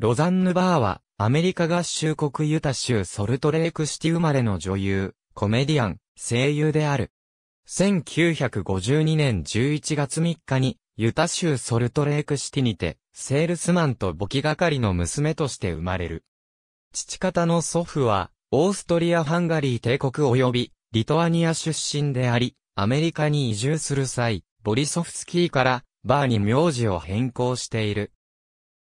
ロザンヌ・バーは、アメリカ合衆国ユタ州ソルトレークシティ生まれの女優、コメディアン、声優である。1952年11月3日に、ユタ州ソルトレークシティにて、セールスマンと簿記係の娘として生まれる。父方の祖父は、オーストリア・ハンガリー帝国及び、リトアニア出身であり、アメリカに移住する際、ボリソフスキーから、バーに名字を変更している。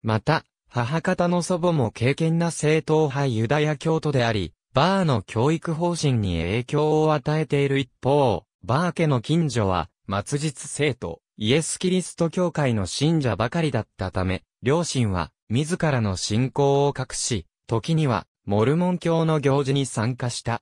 また、母方の祖母も敬虔な正統派ユダヤ教徒であり、バーの教育方針に影響を与えている一方、バー家の近所は、末日生徒、イエス・キリスト教会の信者ばかりだったため、両親は、自らの信仰を隠し、時には、モルモン教の行事に参加した。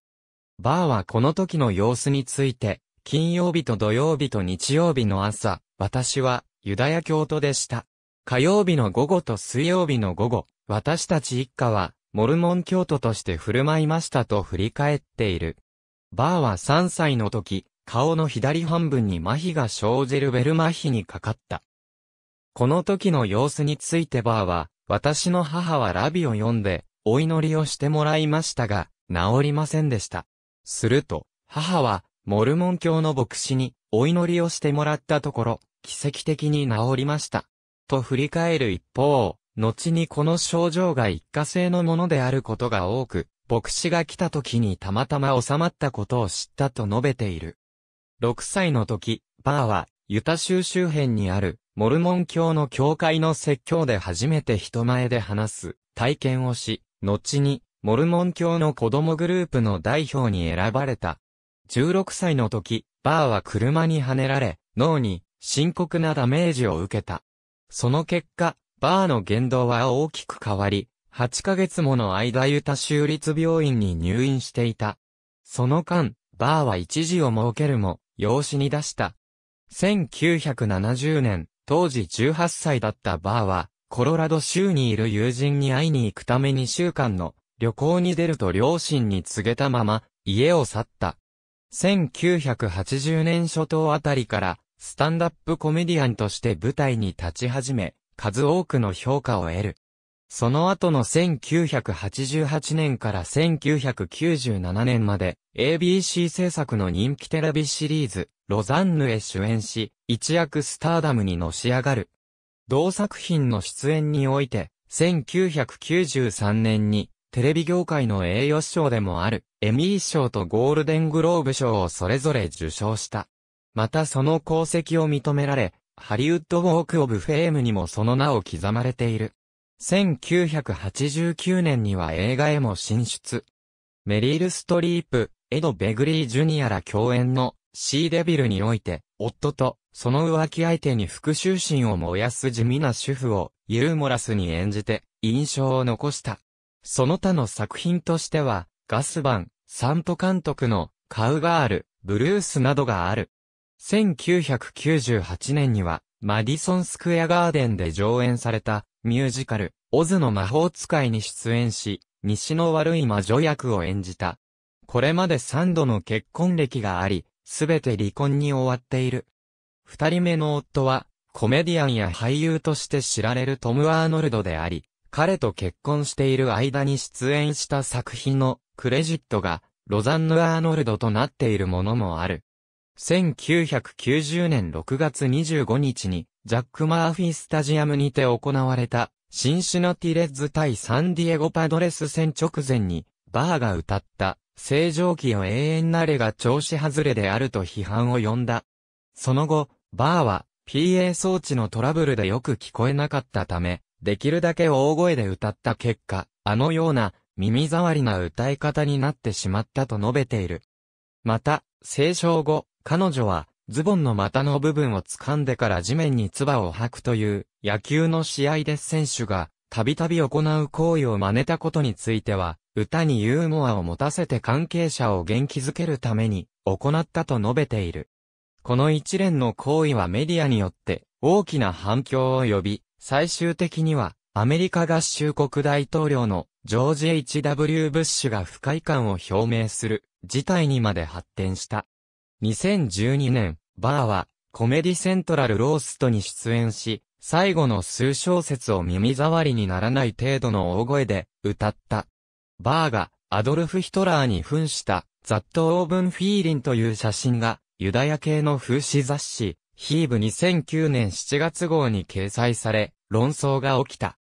バーはこの時の様子について、金曜日と土曜日と日曜日の朝、私は、ユダヤ教徒でした。火曜日の午後と水曜日の午後、私たち一家は、モルモン教徒として振る舞いましたと振り返っている。バーは3歳の時、顔の左半分に麻痺が生じるベル麻痺にかかった。この時の様子についてバーは、私の母はラビを読んで、お祈りをしてもらいましたが、治りませんでした。すると、母は、モルモン教の牧師に、お祈りをしてもらったところ、奇跡的に治りました。と振り返る一方、後にこの症状が一過性のものであることが多く、牧師が来た時にたまたま収まったことを知ったと述べている。6歳の時、バーは、ユタ州周辺にある、モルモン教の教会の説教で初めて人前で話す、体験をし、後に、モルモン教の子供グループの代表に選ばれた。16歳の時、バーは車にはねられ、脳に深刻なダメージを受けた。その結果、バーの言動は大きく変わり、8ヶ月もの間ユタ州立病院に入院していた。その間、バーは一時を設けるも、養子に出した。1970年、当時18歳だったバーは、コロラド州にいる友人に会いに行くため2週間の旅行に出ると両親に告げたまま、家を去った。1980年初頭あたりから、スタンダップコメディアンとして舞台に立ち始め、数多くの評価を得る。その後の1988年から1997年まで ABC 制作の人気テレビシリーズ、ロザンヌへ主演し、一躍スターダムにのし上がる。同作品の出演において、1993年にテレビ業界の栄誉賞でもあるエミー賞とゴールデングローブ賞をそれぞれ受賞した。またその功績を認められ、ハリウッドウォークオブフェームにもその名を刻まれている。1989年には映画へも進出。メリール・ストリープ、エド・ベグリー・ジュニアら共演のシーデビルにおいて、夫とその浮気相手に復讐心を燃やす地味な主婦をユーモラスに演じて印象を残した。その他の作品としては、ガスバン、サント監督のカウガール、ブルースなどがある。1998年には、マディソンスクエアガーデンで上演された、ミュージカル、オズの魔法使いに出演し、西の悪い魔女役を演じた。これまで3度の結婚歴があり、すべて離婚に終わっている。二人目の夫は、コメディアンや俳優として知られるトム・アーノルドであり、彼と結婚している間に出演した作品のクレジットが、ロザンヌ・アーノルドとなっているものもある。1990年6月25日に、ジャック・マーフィースタジアムにて行われた、シンシナティレッズ対サンディエゴパドレス戦直前に、バーが歌った、正常期を永遠なれが調子外れであると批判を呼んだ。その後、バーは、PA 装置のトラブルでよく聞こえなかったため、できるだけ大声で歌った結果、あのような耳障りな歌い方になってしまったと述べている。また、聖唱後、彼女は、ズボンの股の部分を掴んでから地面に唾を吐くという野球の試合で選手がたびたび行う行為を真似たことについては歌にユーモアを持たせて関係者を元気づけるために行ったと述べている。この一連の行為はメディアによって大きな反響を呼び、最終的にはアメリカ合衆国大統領のジョージ・ H.W. ブッシュが不快感を表明する事態にまで発展した。2012年、バーは、コメディセントラルローストに出演し、最後の数小節を耳障りにならない程度の大声で歌った。バーがアドルフ・ヒトラーに扮したット・オーブンフィーリンという写真がユダヤ系の風刺雑誌ヒーブ2009年7月号に掲載され論争が起きた。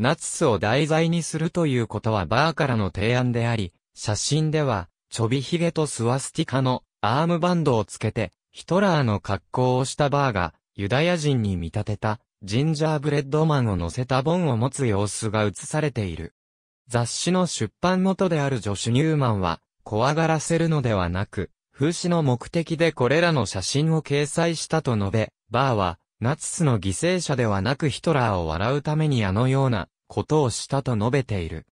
ナチスを題材にするということはバーからの提案であり、写真ではちょびひげとスワスティカのアームバンドをつけて、ヒトラーの格好をしたバーが、ユダヤ人に見立てた、ジンジャーブレッドマンを乗せたボンを持つ様子が映されている。雑誌の出版元であるジョシュ・ニューマンは、怖がらせるのではなく、風刺の目的でこれらの写真を掲載したと述べ、バーは、ナチスの犠牲者ではなくヒトラーを笑うためにあのようなことをしたと述べている。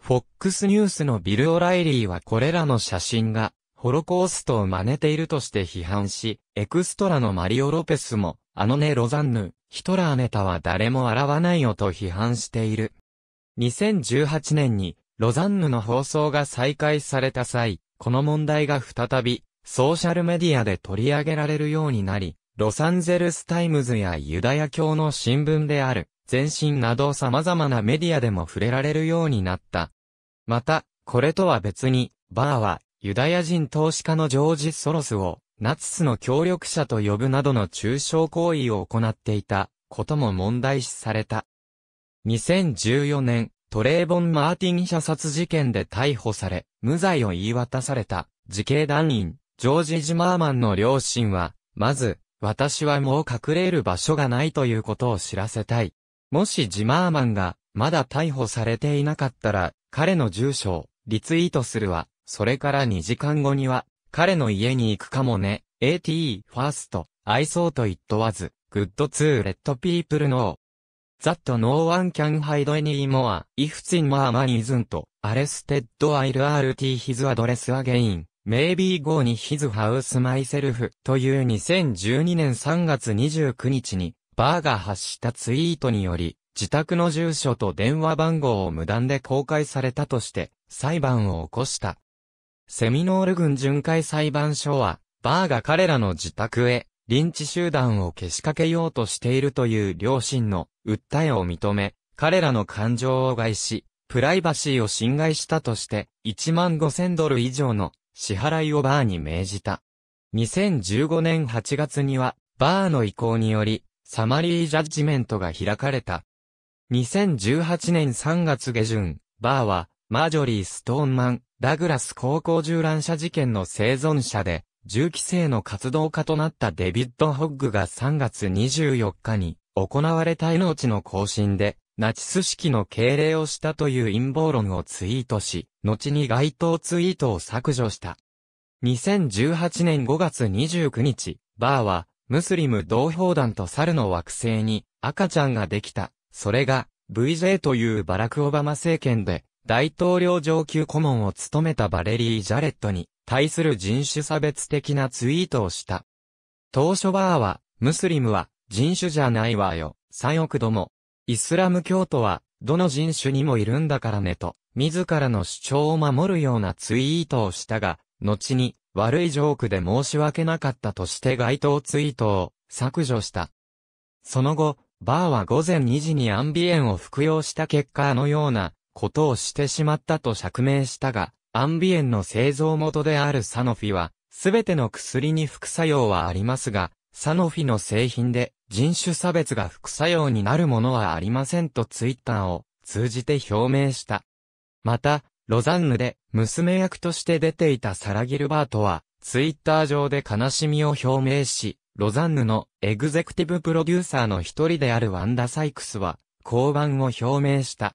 フォックスニュースのビル・オライリーはこれらの写真がホロコーストを真似ているとして批判し、エクストラのマリオ・ロペスも、あのねロザンヌ、ヒトラーネタは誰も洗わないよと批判している。2018年に、ロザンヌの放送が再開された際、この問題が再び、ソーシャルメディアで取り上げられるようになり、ロサンゼルスタイムズやユダヤ教の新聞である、全身など様々なメディアでも触れられるようになった。また、これとは別に、バーはユダヤ人投資家のジョージ・ソロスを、ナチスの協力者と呼ぶなどの中傷行為を行っていたことも問題視された。2014年、トレーボン・マーティン射殺事件で逮捕され、無罪を言い渡された、時系団員、ジョージ・ジマーマンの両親は、まず、私はもう隠れる場所がないということを知らせたい。もしジマーマンが、まだ逮捕されていなかったら、彼の住所を、リツイートするわ。それから2時間後には、彼の家に行くかもね、ATE ファースト、I saw to it was, good to let people know. That no one can hide any more, if Zimmerman isn't, arrested I'll RT his address again, maybe go に his house myself という2012年3月29日に、バーが発したツイートにより、自宅の住所と電話番号を無断で公開されたとして、裁判を起こした。セミノール軍巡回裁判所は、バーが彼らの自宅へ、臨時集団をけしかけようとしているという両親の訴えを認め、彼らの感情を害し、プライバシーを侵害したとして、1万5000ドル以上の支払いをバーに命じた。2015年8月には、バーの意向により、サマリージャッジメントが開かれた。2018年3月下旬、バーは、マージョリー・ストーンマン、ダグラス高校銃乱射事件の生存者で、銃規制の活動家となったデビッド・ホッグが3月24日に行われた命の更新で、ナチス式の敬礼をしたという陰謀論をツイートし、後に該当ツイートを削除した。2018年5月29日、バーは、ムスリム同胞団と猿の惑星に赤ちゃんができた。それが、VJ というバラク・オバマ政権で大統領上級顧問を務めたバレリー・ジャレットに対する人種差別的なツイートをした。当初バーは、ムスリムは人種じゃないわよ、3億度も。イスラム教徒は、どの人種にもいるんだからねと、自らの主張を守るようなツイートをしたが、後に、悪いジョークで申し訳なかったとして該当ツイートを削除した。その後、バーは午前2時にアンビエンを服用した結果のようなことをしてしまったと釈明したが、アンビエンの製造元であるサノフィは、すべての薬に副作用はありますが、サノフィの製品で人種差別が副作用になるものはありませんとツイッターを通じて表明した。また、ロザンヌで娘役として出ていたサラ・ギルバートは、ツイッター上で悲しみを表明し、ロザンヌのエグゼクティブプロデューサーの一人であるワンダ・サイクスは、降板を表明した。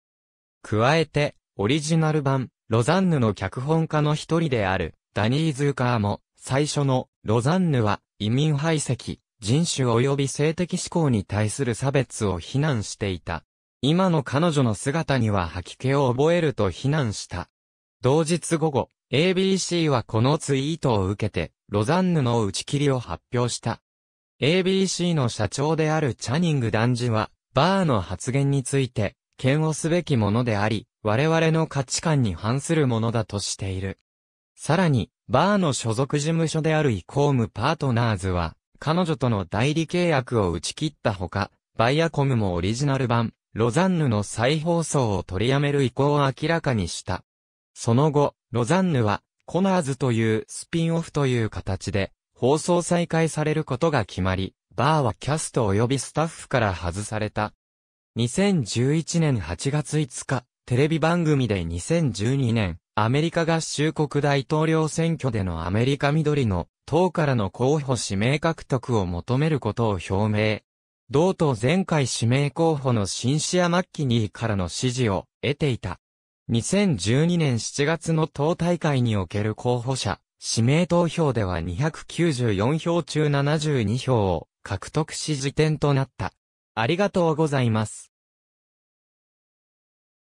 加えて、オリジナル版、ロザンヌの脚本家の一人である、ダニー・ズーカーも、最初の、ロザンヌは、移民排斥、人種及び性的指向に対する差別を非難していた。今の彼女の姿には吐き気を覚えると非難した。同日午後、ABC はこのツイートを受けて、ロザンヌの打ち切りを発表した。ABC の社長であるチャニング男児は、バーの発言について、嫌悪すべきものであり、我々の価値観に反するものだとしている。さらに、バーの所属事務所であるイコームパートナーズは、彼女との代理契約を打ち切ったほか、バイアコムもオリジナル版、ロザンヌの再放送を取りやめる意向を明らかにした。その後、ロザンヌは、コナーズというスピンオフという形で、放送再開されることが決まり、バーはキャスト及びスタッフから外された。2011年8月5日、テレビ番組で2012年、アメリカ合衆国大統領選挙でのアメリカ緑の党からの候補指名獲得を求めることを表明。同党前回指名候補のシンシア・マッキニーからの支持を得ていた。2012年7月の党大会における候補者、指名投票では294票中72票を獲得し時点となった。ありがとうございます。